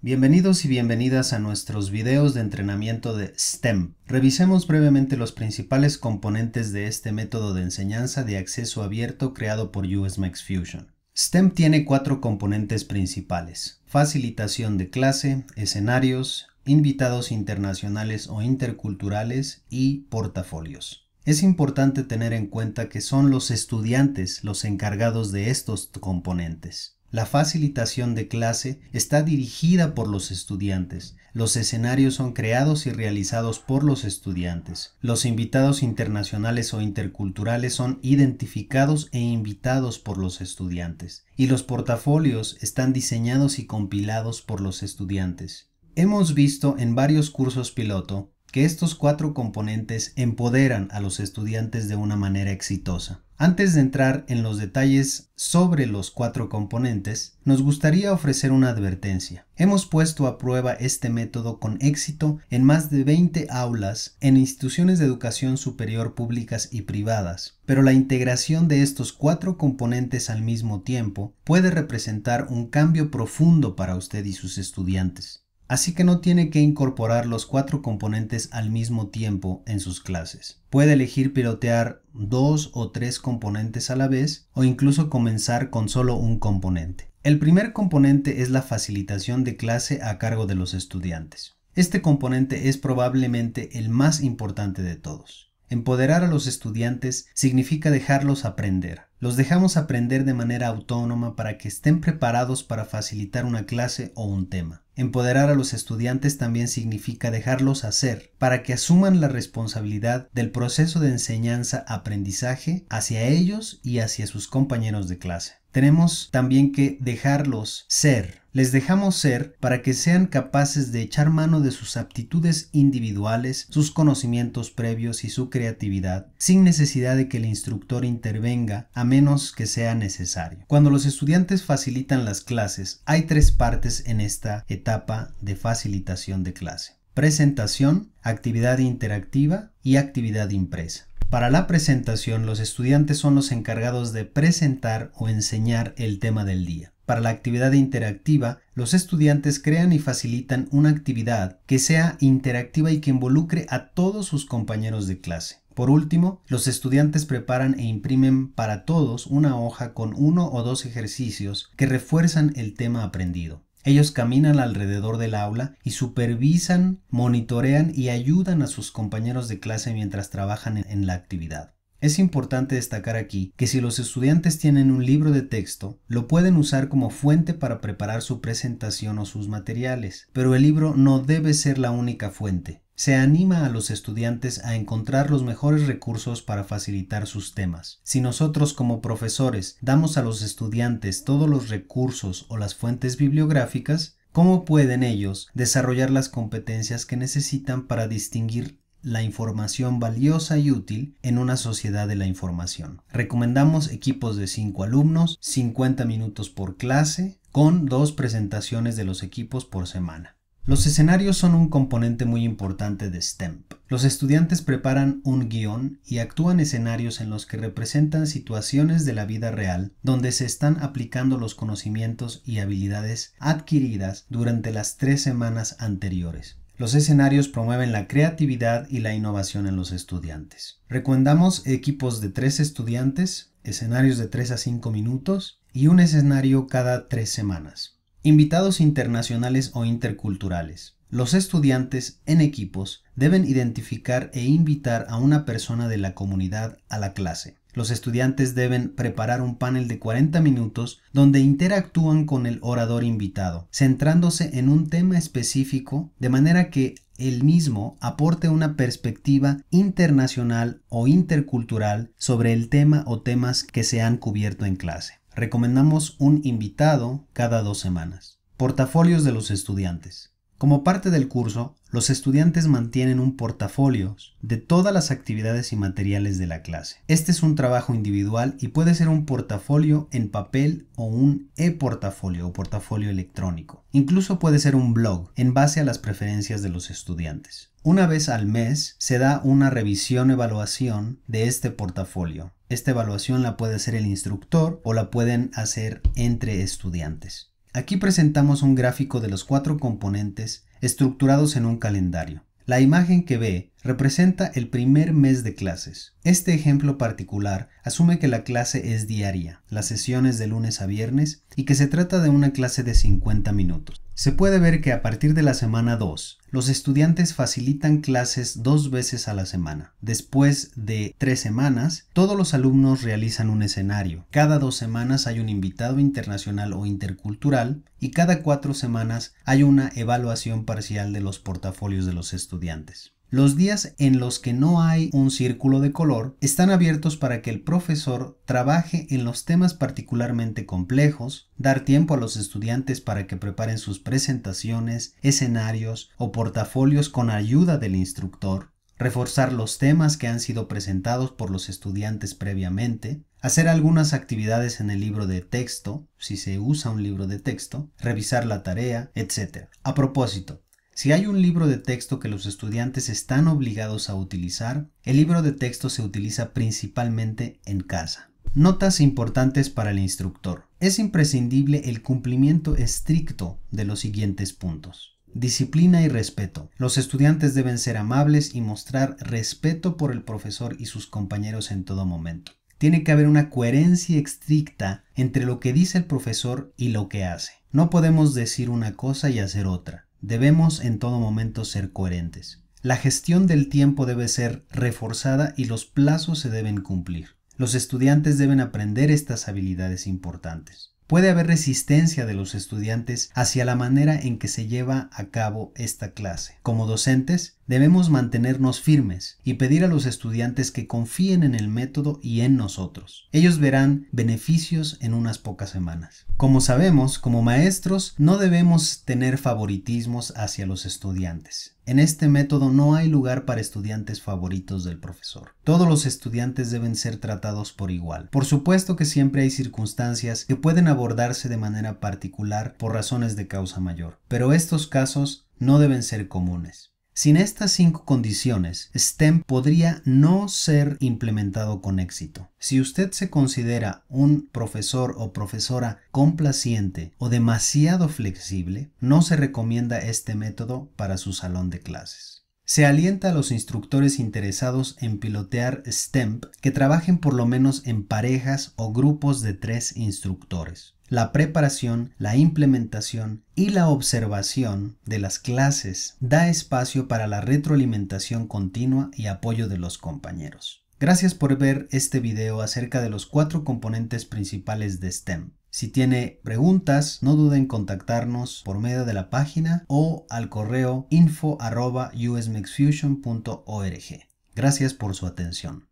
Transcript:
Bienvenidos y bienvenidas a nuestros videos de entrenamiento de STEM. Revisemos brevemente los principales componentes de este método de enseñanza de acceso abierto creado por Max Fusion. STEM tiene cuatro componentes principales. Facilitación de clase, escenarios, invitados internacionales o interculturales y portafolios. Es importante tener en cuenta que son los estudiantes los encargados de estos componentes. La facilitación de clase está dirigida por los estudiantes. Los escenarios son creados y realizados por los estudiantes. Los invitados internacionales o interculturales son identificados e invitados por los estudiantes. Y los portafolios están diseñados y compilados por los estudiantes. Hemos visto en varios cursos piloto que estos cuatro componentes empoderan a los estudiantes de una manera exitosa. Antes de entrar en los detalles sobre los cuatro componentes, nos gustaría ofrecer una advertencia. Hemos puesto a prueba este método con éxito en más de 20 aulas en instituciones de educación superior públicas y privadas, pero la integración de estos cuatro componentes al mismo tiempo puede representar un cambio profundo para usted y sus estudiantes así que no tiene que incorporar los cuatro componentes al mismo tiempo en sus clases. Puede elegir pilotear dos o tres componentes a la vez o incluso comenzar con solo un componente. El primer componente es la facilitación de clase a cargo de los estudiantes. Este componente es probablemente el más importante de todos. Empoderar a los estudiantes significa dejarlos aprender. Los dejamos aprender de manera autónoma para que estén preparados para facilitar una clase o un tema. Empoderar a los estudiantes también significa dejarlos hacer, para que asuman la responsabilidad del proceso de enseñanza-aprendizaje hacia ellos y hacia sus compañeros de clase. Tenemos también que dejarlos ser, les dejamos ser para que sean capaces de echar mano de sus aptitudes individuales, sus conocimientos previos y su creatividad, sin necesidad de que el instructor intervenga a menos que sea necesario. Cuando los estudiantes facilitan las clases, hay tres partes en esta etapa de facilitación de clase. Presentación, actividad interactiva y actividad impresa. Para la presentación, los estudiantes son los encargados de presentar o enseñar el tema del día. Para la actividad interactiva, los estudiantes crean y facilitan una actividad que sea interactiva y que involucre a todos sus compañeros de clase. Por último, los estudiantes preparan e imprimen para todos una hoja con uno o dos ejercicios que refuerzan el tema aprendido. Ellos caminan alrededor del aula y supervisan, monitorean y ayudan a sus compañeros de clase mientras trabajan en la actividad. Es importante destacar aquí que si los estudiantes tienen un libro de texto, lo pueden usar como fuente para preparar su presentación o sus materiales, pero el libro no debe ser la única fuente. Se anima a los estudiantes a encontrar los mejores recursos para facilitar sus temas. Si nosotros como profesores damos a los estudiantes todos los recursos o las fuentes bibliográficas, ¿cómo pueden ellos desarrollar las competencias que necesitan para distinguir la información valiosa y útil en una sociedad de la información. Recomendamos equipos de 5 alumnos, 50 minutos por clase, con dos presentaciones de los equipos por semana. Los escenarios son un componente muy importante de STEMP. Los estudiantes preparan un guión y actúan escenarios en los que representan situaciones de la vida real donde se están aplicando los conocimientos y habilidades adquiridas durante las tres semanas anteriores. Los escenarios promueven la creatividad y la innovación en los estudiantes. Recomendamos equipos de tres estudiantes, escenarios de 3 a 5 minutos y un escenario cada tres semanas. Invitados internacionales o interculturales. Los estudiantes en equipos deben identificar e invitar a una persona de la comunidad a la clase. Los estudiantes deben preparar un panel de 40 minutos donde interactúan con el orador invitado, centrándose en un tema específico de manera que el mismo aporte una perspectiva internacional o intercultural sobre el tema o temas que se han cubierto en clase. Recomendamos un invitado cada dos semanas. Portafolios de los estudiantes. Como parte del curso, los estudiantes mantienen un portafolio de todas las actividades y materiales de la clase. Este es un trabajo individual y puede ser un portafolio en papel o un e-portafolio o portafolio electrónico. Incluso puede ser un blog en base a las preferencias de los estudiantes. Una vez al mes se da una revisión-evaluación de este portafolio. Esta evaluación la puede hacer el instructor o la pueden hacer entre estudiantes. Aquí presentamos un gráfico de los cuatro componentes estructurados en un calendario. La imagen que ve representa el primer mes de clases. Este ejemplo particular asume que la clase es diaria, las sesiones de lunes a viernes, y que se trata de una clase de 50 minutos. Se puede ver que a partir de la semana 2, los estudiantes facilitan clases dos veces a la semana. Después de tres semanas, todos los alumnos realizan un escenario. Cada dos semanas hay un invitado internacional o intercultural y cada cuatro semanas hay una evaluación parcial de los portafolios de los estudiantes. Los días en los que no hay un círculo de color están abiertos para que el profesor trabaje en los temas particularmente complejos, dar tiempo a los estudiantes para que preparen sus presentaciones, escenarios o portafolios con ayuda del instructor, reforzar los temas que han sido presentados por los estudiantes previamente, hacer algunas actividades en el libro de texto, si se usa un libro de texto, revisar la tarea, etc. A propósito, si hay un libro de texto que los estudiantes están obligados a utilizar, el libro de texto se utiliza principalmente en casa. Notas importantes para el instructor. Es imprescindible el cumplimiento estricto de los siguientes puntos. Disciplina y respeto. Los estudiantes deben ser amables y mostrar respeto por el profesor y sus compañeros en todo momento. Tiene que haber una coherencia estricta entre lo que dice el profesor y lo que hace. No podemos decir una cosa y hacer otra. Debemos en todo momento ser coherentes. La gestión del tiempo debe ser reforzada y los plazos se deben cumplir. Los estudiantes deben aprender estas habilidades importantes puede haber resistencia de los estudiantes hacia la manera en que se lleva a cabo esta clase. Como docentes, debemos mantenernos firmes y pedir a los estudiantes que confíen en el método y en nosotros. Ellos verán beneficios en unas pocas semanas. Como sabemos, como maestros, no debemos tener favoritismos hacia los estudiantes. En este método no hay lugar para estudiantes favoritos del profesor. Todos los estudiantes deben ser tratados por igual. Por supuesto que siempre hay circunstancias que pueden abordarse de manera particular por razones de causa mayor, pero estos casos no deben ser comunes. Sin estas cinco condiciones, STEM podría no ser implementado con éxito. Si usted se considera un profesor o profesora complaciente o demasiado flexible, no se recomienda este método para su salón de clases. Se alienta a los instructores interesados en pilotear STEM que trabajen por lo menos en parejas o grupos de tres instructores la preparación, la implementación y la observación de las clases da espacio para la retroalimentación continua y apoyo de los compañeros. Gracias por ver este video acerca de los cuatro componentes principales de STEM. Si tiene preguntas, no duden en contactarnos por medio de la página o al correo info@usmexfusion.org. Gracias por su atención.